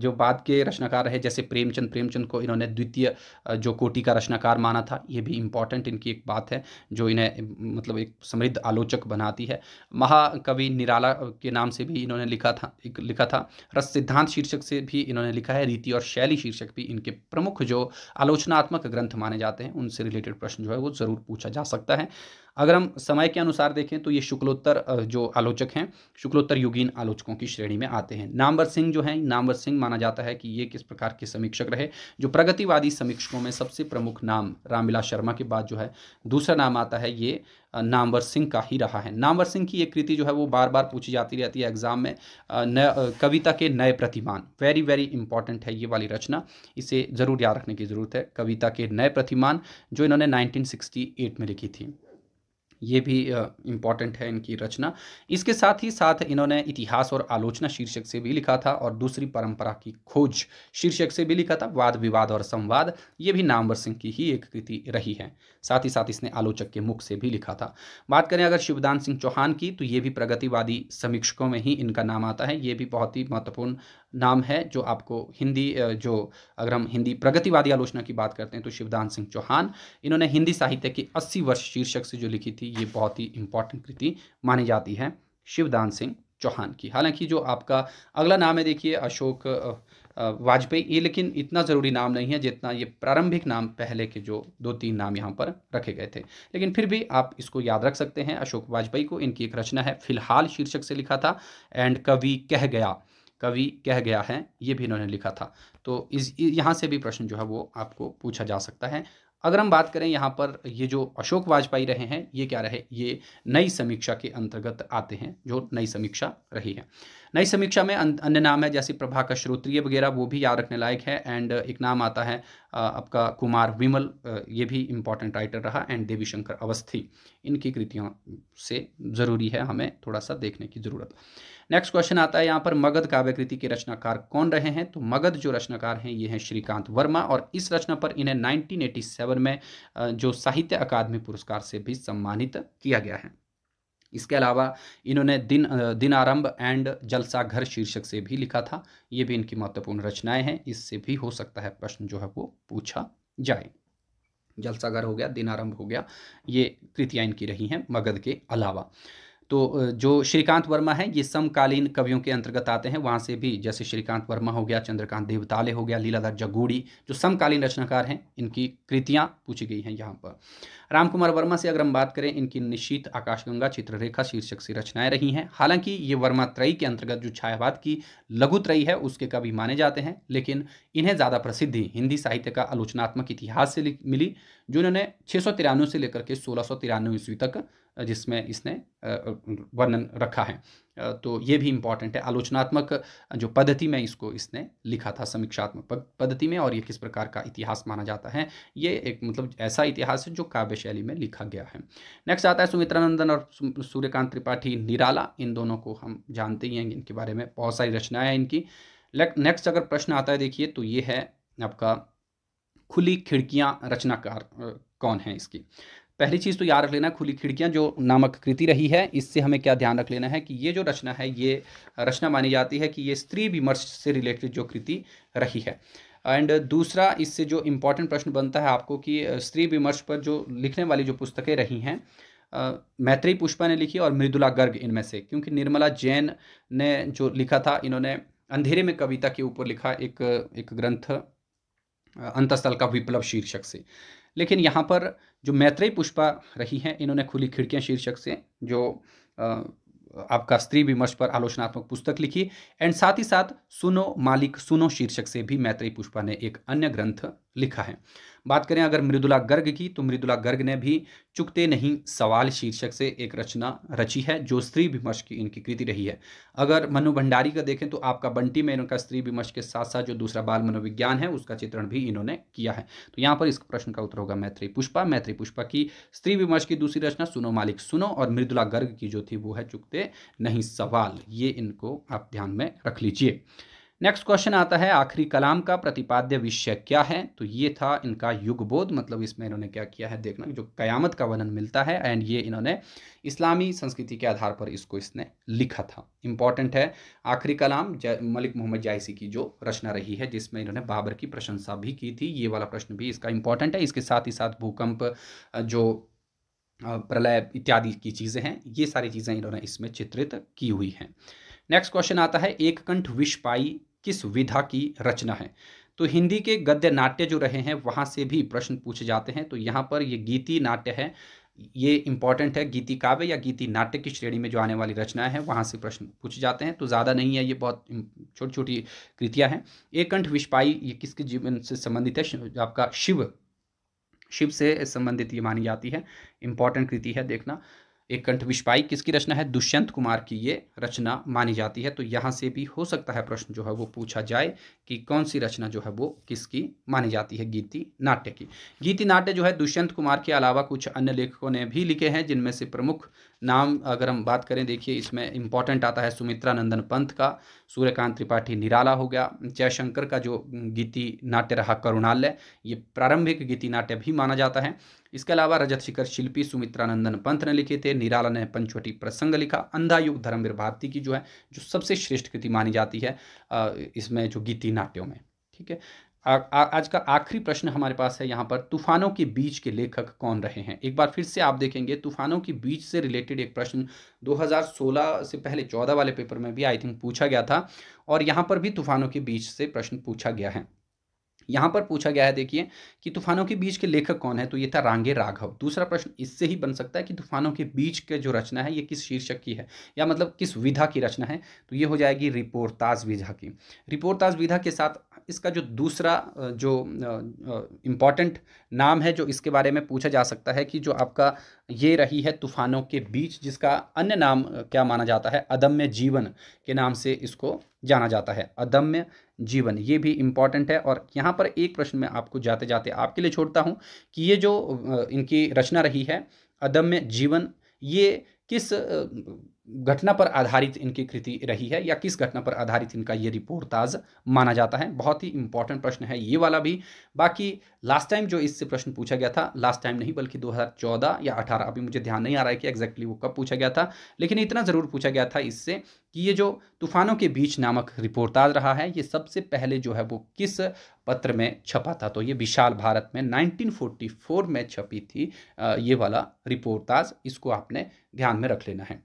A: जो बाद के रचनाकार रहे जैसे प्रेमचंद प्रेमचंद को इन्होंने द्वितीय जो कोटि का रचनाकार माना था ये भी इम्पॉर्टेंट इनकी एक बात है जो इन्हें मतलब एक समृद्ध आलोचक बनाती है महाकवि निराला के नाम से भी इन्होंने लिखा था एक लिखा था रस सिद्धांत शीर्षक से भी इन्होंने लिखा है रीति और शैली शीर्षक भी इनके प्रमुख जो आलोचनात्मक ग्रंथ माने जाते हैं उनसे रिलेटेड प्रश्न जो है वो ज़रूर पूछा जा सकता है अगर हम समय के अनुसार देखें तो ये शुक्लोत्तर जो आलोचक हैं शुक्लोत्तर युगीन आलोचकों की श्रेणी में आते हैं नामवर सिंह जो हैं नामवर सिंह माना जाता है कि ये किस प्रकार के समीक्षक रहे जो प्रगतिवादी समीक्षकों में सबसे प्रमुख नाम रामविलास शर्मा के बाद जो है दूसरा नाम आता है ये नामवर सिंह का ही रहा है नामवर सिंह की ये कृति जो है वो बार बार पूछी जाती रहती है एग्जाम में न, कविता के नए प्रतिमान वेरी वेरी इंपॉर्टेंट है ये वाली रचना इसे ज़रूर याद रखने की ज़रूरत है कविता के नए प्रतिमान जो इन्होंने 1968 में लिखी थी ये भी इम्पॉर्टेंट है इनकी रचना इसके साथ ही साथ इन्होंने इतिहास और आलोचना शीर्षक से भी लिखा था और दूसरी परंपरा की खोज शीर्षक से भी लिखा था वाद विवाद और संवाद ये भी नामवर सिंह की ही एक कृति रही है साथ ही साथ इसने आलोचक के मुख से भी लिखा था बात करें अगर शिवदान सिंह चौहान की तो ये भी प्रगतिवादी समीक्षकों में ही इनका नाम आता है ये भी बहुत ही महत्वपूर्ण नाम है जो आपको हिंदी जो अगर हम हिंदी प्रगतिवादी आलोचना की बात करते हैं तो शिवदान सिंह चौहान इन्होंने हिंदी साहित्य की अस्सी वर्ष शीर्षक से जो लिखी थी ये बहुत ही इंपॉर्टेंट कृति मानी जाती है शिवदान सिंह चौहान की हालांकि जो आपका अगला नाम है देखिए अशोक वाजपेयी ये लेकिन इतना ज़रूरी नाम नहीं है जितना ये प्रारंभिक नाम पहले के जो दो तीन नाम यहाँ पर रखे गए थे लेकिन फिर भी आप इसको याद रख सकते हैं अशोक वाजपेयी को इनकी एक रचना है फिलहाल शीर्षक से लिखा था एंड कवि कह गया कवि कह गया है ये भी इन्होंने लिखा था तो इस यहाँ से भी प्रश्न जो है वो आपको पूछा जा सकता है अगर हम बात करें यहाँ पर ये जो अशोक वाजपेयी रहे हैं ये क्या रहे ये नई समीक्षा के अंतर्गत आते हैं जो नई समीक्षा रही है नई समीक्षा में अं-, अन्य नाम है जैसे प्रभाकर श्रोत्रिय वगैरह वो भी याद रखने लायक है एंड uh, एक नाम आता है uh, आपका कुमार विमल uh, ये भी इम्पॉर्टेंट राइटर रहा एंड देवी शंकर अवस्थी इनकी कृतियों से ज़रूरी है हमें थोड़ा सा देखने की ज़रूरत नेक्स्ट क्वेश्चन आता है यहाँ पर मगध काव्य कृति के रचनाकार कौन रहे हैं तो मगध जो रचनाकार हैं ये हैं श्रीकांत वर्मा और इस रचना पर इन्हें 1987 में जो साहित्य अकादमी पुरस्कार से भी सम्मानित किया गया है इसके अलावा इन्होंने दिन दिन आरंभ एंड घर शीर्षक से भी लिखा था ये भी इनकी महत्वपूर्ण रचनाएं हैं इससे भी हो सकता है प्रश्न जो है वो पूछा जाए जलसाघर हो गया दिन आरंभ हो गया ये कृतियाँ इनकी रही हैं मगध के अलावा तो जो श्रीकांत वर्मा है ये समकालीन कवियों के अंतर्गत आते हैं वहाँ से भी जैसे श्रीकांत वर्मा हो गया चंद्रकांत देवताले हो गया लीलाधर जगूड़ी जो समकालीन रचनाकार हैं इनकी कृतियाँ पूछी गई हैं यहाँ पर रामकुमार वर्मा से अगर हम बात करें इनकी निश्चित आकाशगंगा चित्ररेखा शीर्षक से रचनाएं रही हैं हालांकि ये वर्मा त्रयी के अंतर्गत जो छायावाद की लघु त्रयी है उसके कवि माने जाते हैं लेकिन इन्हें ज़्यादा प्रसिद्धि हिंदी साहित्य का आलोचनात्मक इतिहास से मिली जो इन्होंने छः से लेकर के सोलह ईस्वी तक जिसमें इसने वर्णन रखा है तो ये भी इम्पॉर्टेंट है आलोचनात्मक जो पद्धति में इसको इसने लिखा था समीक्षात्मक पद्धति में और ये किस प्रकार का इतिहास माना जाता है ये एक मतलब ऐसा इतिहास है जो काव्य शैली में लिखा गया है नेक्स्ट आता है सुमित्रानंदन और सूर्यकांत त्रिपाठी निराला इन दोनों को हम जानते ही हैं इनके बारे में बहुत सारी रचनाएँ हैं इनकी नेक्स्ट अगर प्रश्न आता है देखिए तो ये है आपका खुली खिड़कियाँ रचनाकार कौन है इसकी पहली चीज़ तो याद रख लेना खुली खिड़कियाँ जो नामक कृति रही है इससे हमें क्या ध्यान रख लेना है कि ये जो रचना है ये रचना मानी जाती है कि ये स्त्री विमर्श से रिलेटेड जो कृति रही है एंड दूसरा इससे जो इम्पोर्टेंट प्रश्न बनता है आपको कि स्त्री विमर्श पर जो लिखने वाली जो पुस्तकें रही हैं मैत्री पुष्पा ने लिखी और मृदुला गर्ग इनमें से क्योंकि निर्मला जैन ने जो लिखा था इन्होंने अंधेरे में कविता के ऊपर लिखा एक एक ग्रंथ अंतस्थल का विप्लव शीर्षक से लेकिन यहाँ पर जो मैत्रेय पुष्पा रही हैं इन्होंने खुली खिड़कियाँ शीर्षक से जो आपका स्त्री विमर्श पर आलोचनात्मक पुस्तक लिखी एंड साथ ही साथ सुनो मालिक सुनो शीर्षक से भी मैत्रेय पुष्पा ने एक अन्य ग्रंथ लिखा है बात करें अगर मृदुला गर्ग की तो मृदुला गर्ग ने भी चुकते नहीं सवाल शीर्षक से एक रचना रची है जो स्त्री विमर्श की इनकी कृति रही है अगर मनु भंडारी का देखें तो आपका बंटी में इनका स्त्री विमर्श के साथ साथ जो दूसरा बाल मनोविज्ञान है उसका चित्रण भी इन्होंने किया है तो यहाँ पर इस प्रश्न का उत्तर होगा मैत्री पुष्पा मैत्री पुष्पा की स्त्री विमर्श की दूसरी रचना सुनो मालिक सुनो और मृदुला गर्ग की जो थी वो है चुकते नहीं सवाल ये इनको आप ध्यान में रख लीजिए नेक्स्ट क्वेश्चन आता है आखिरी कलाम का प्रतिपाद्य विषय क्या है तो ये था इनका युगबोध मतलब इसमें इन्होंने क्या किया है देखना जो कयामत का वर्णन मिलता है एंड ये इन्होंने इस्लामी संस्कृति के आधार पर इसको इसने लिखा था इम्पॉर्टेंट है आखिरी कलाम मलिक मोहम्मद जायसी की जो रचना रही है जिसमें इन्होंने बाबर की प्रशंसा भी की थी ये वाला प्रश्न भी इसका इम्पॉर्टेंट है इसके साथ ही साथ भूकंप जो प्रलय इत्यादि की चीज़ें हैं ये सारी चीज़ें इन्होंने इसमें चित्रित की हुई हैं नेक्स्ट क्वेश्चन आता है एक कंठ विष पाई किस विधा की रचना है तो हिंदी के गद्य नाट्य जो रहे हैं वहाँ से भी प्रश्न पूछे जाते हैं तो यहाँ पर ये गीति नाट्य है ये इंपॉर्टेंट है गीति काव्य या गीति नाट्य की श्रेणी में जो आने वाली रचनाएं हैं वहाँ से प्रश्न पूछे जाते हैं तो ज़्यादा नहीं है ये बहुत छोटी छोटी कृतियाँ हैं एक कंठ विष्पाई ये किसके जीवन से संबंधित है आपका शिव शिव से संबंधित ये मानी जाती है इंपॉर्टेंट कृति है देखना एक कंठविष्पाई किसकी रचना है दुष्यंत कुमार की ये रचना मानी जाती है तो यहाँ से भी हो सकता है प्रश्न जो है वो पूछा जाए कि कौन सी रचना जो है वो किसकी मानी जाती है गीति नाट्य की गीति नाट्य जो है दुष्यंत कुमार के अलावा कुछ अन्य लेखकों ने भी लिखे हैं जिनमें से प्रमुख नाम अगर हम बात करें देखिए इसमें इम्पॉर्टेंट आता है सुमित्रा नंदन पंथ का सूर्यकांत त्रिपाठी निराला हो गया जयशंकर का जो गीति नाट्य रहा करुणालय ये प्रारंभिक गीति नाट्य भी माना जाता है इसके अलावा रजत शिखर शिल्पी सुमित्रा नंदन पंथ ने लिखे थे निराला ने पंचवटी प्रसंग लिखा अंधायुग धर्मवीर भारती की जो है जो सबसे श्रेष्ठ कृति मानी जाती है इसमें जो गीति नाट्यों में ठीक है आ, आ, आज का आखिरी प्रश्न हमारे पास है यहाँ पर तूफानों के बीच के लेखक कौन रहे हैं एक बार फिर से आप देखेंगे तूफानों के बीच से रिलेटेड एक प्रश्न 2016 से पहले 14 वाले पेपर में भी आई थिंक पूछा गया था और यहाँ पर भी तूफानों के बीच से प्रश्न पूछा गया है यहाँ पर पूछा गया है देखिए कि तूफानों के बीच के लेखक कौन है तो ये था रांगे राघव दूसरा प्रश्न इससे ही बन सकता है कि तूफानों के बीच के जो रचना है ये किस शीर्षक की है या मतलब किस विधा की रचना है तो ये हो जाएगी रिपोर्ताज विधा की रिपोर्ताज विधा के साथ इसका जो दूसरा जो इम्पॉर्टेंट नाम है जो इसके बारे में पूछा जा सकता है कि जो आपका ये रही है तूफानों के बीच जिसका अन्य नाम क्या माना जाता है अदम्य जीवन के नाम से इसको जाना जाता है अदम्य जीवन ये भी इम्पॉर्टेंट है और यहाँ पर एक प्रश्न मैं आपको जाते जाते आपके लिए छोड़ता हूँ कि ये जो इनकी रचना रही है अदम्य जीवन ये किस घटना पर आधारित इनकी कृति रही है या किस घटना पर आधारित इनका ये रिपोर्टाज माना जाता है बहुत ही इंपॉर्टेंट प्रश्न है ये वाला भी बाकी लास्ट टाइम जो इससे प्रश्न पूछा गया था लास्ट टाइम नहीं बल्कि 2014 या 18 अभी मुझे ध्यान नहीं आ रहा है कि एग्जैक्टली वो कब पूछा गया था लेकिन इतना ज़रूर पूछा गया था इससे कि ये जो तूफानों के बीच नामक रिपोर्टाज रहा है ये सबसे पहले जो है वो किस पत्र में छपा था तो ये विशाल भारत में 1944 में छपी थी ये वाला रिपोर्टाज इसको आपने ध्यान में रख लेना है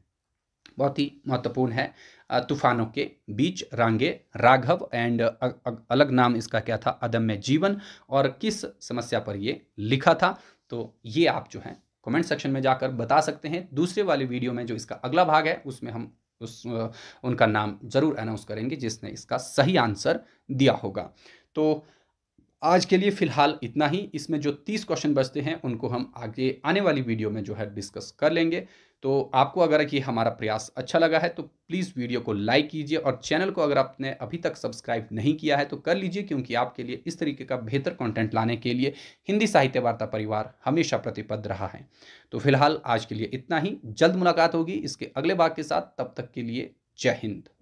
A: बहुत ही महत्वपूर्ण है तूफानों के बीच रांगे राघव एंड अलग नाम इसका क्या था अदम्य जीवन और किस समस्या पर ये लिखा था तो ये आप जो है कमेंट सेक्शन में जाकर बता सकते हैं दूसरे वाले वीडियो में जो इसका अगला भाग है उसमें हम उस उनका नाम ज़रूर अनाउंस करेंगे जिसने इसका सही आंसर दिया होगा तो आज के लिए फ़िलहाल इतना ही इसमें जो तीस क्वेश्चन बचते हैं उनको हम आगे आने वाली वीडियो में जो है डिस्कस कर लेंगे तो आपको अगर ये हमारा प्रयास अच्छा लगा है तो प्लीज़ वीडियो को लाइक कीजिए और चैनल को अगर आपने अभी तक सब्सक्राइब नहीं किया है तो कर लीजिए क्योंकि आपके लिए इस तरीके का बेहतर कंटेंट लाने के लिए हिंदी साहित्य वार्ता परिवार हमेशा प्रतिबद्ध रहा है तो फिलहाल आज के लिए इतना ही जल्द मुलाकात होगी इसके अगले भाग के साथ तब तक के लिए जय हिंद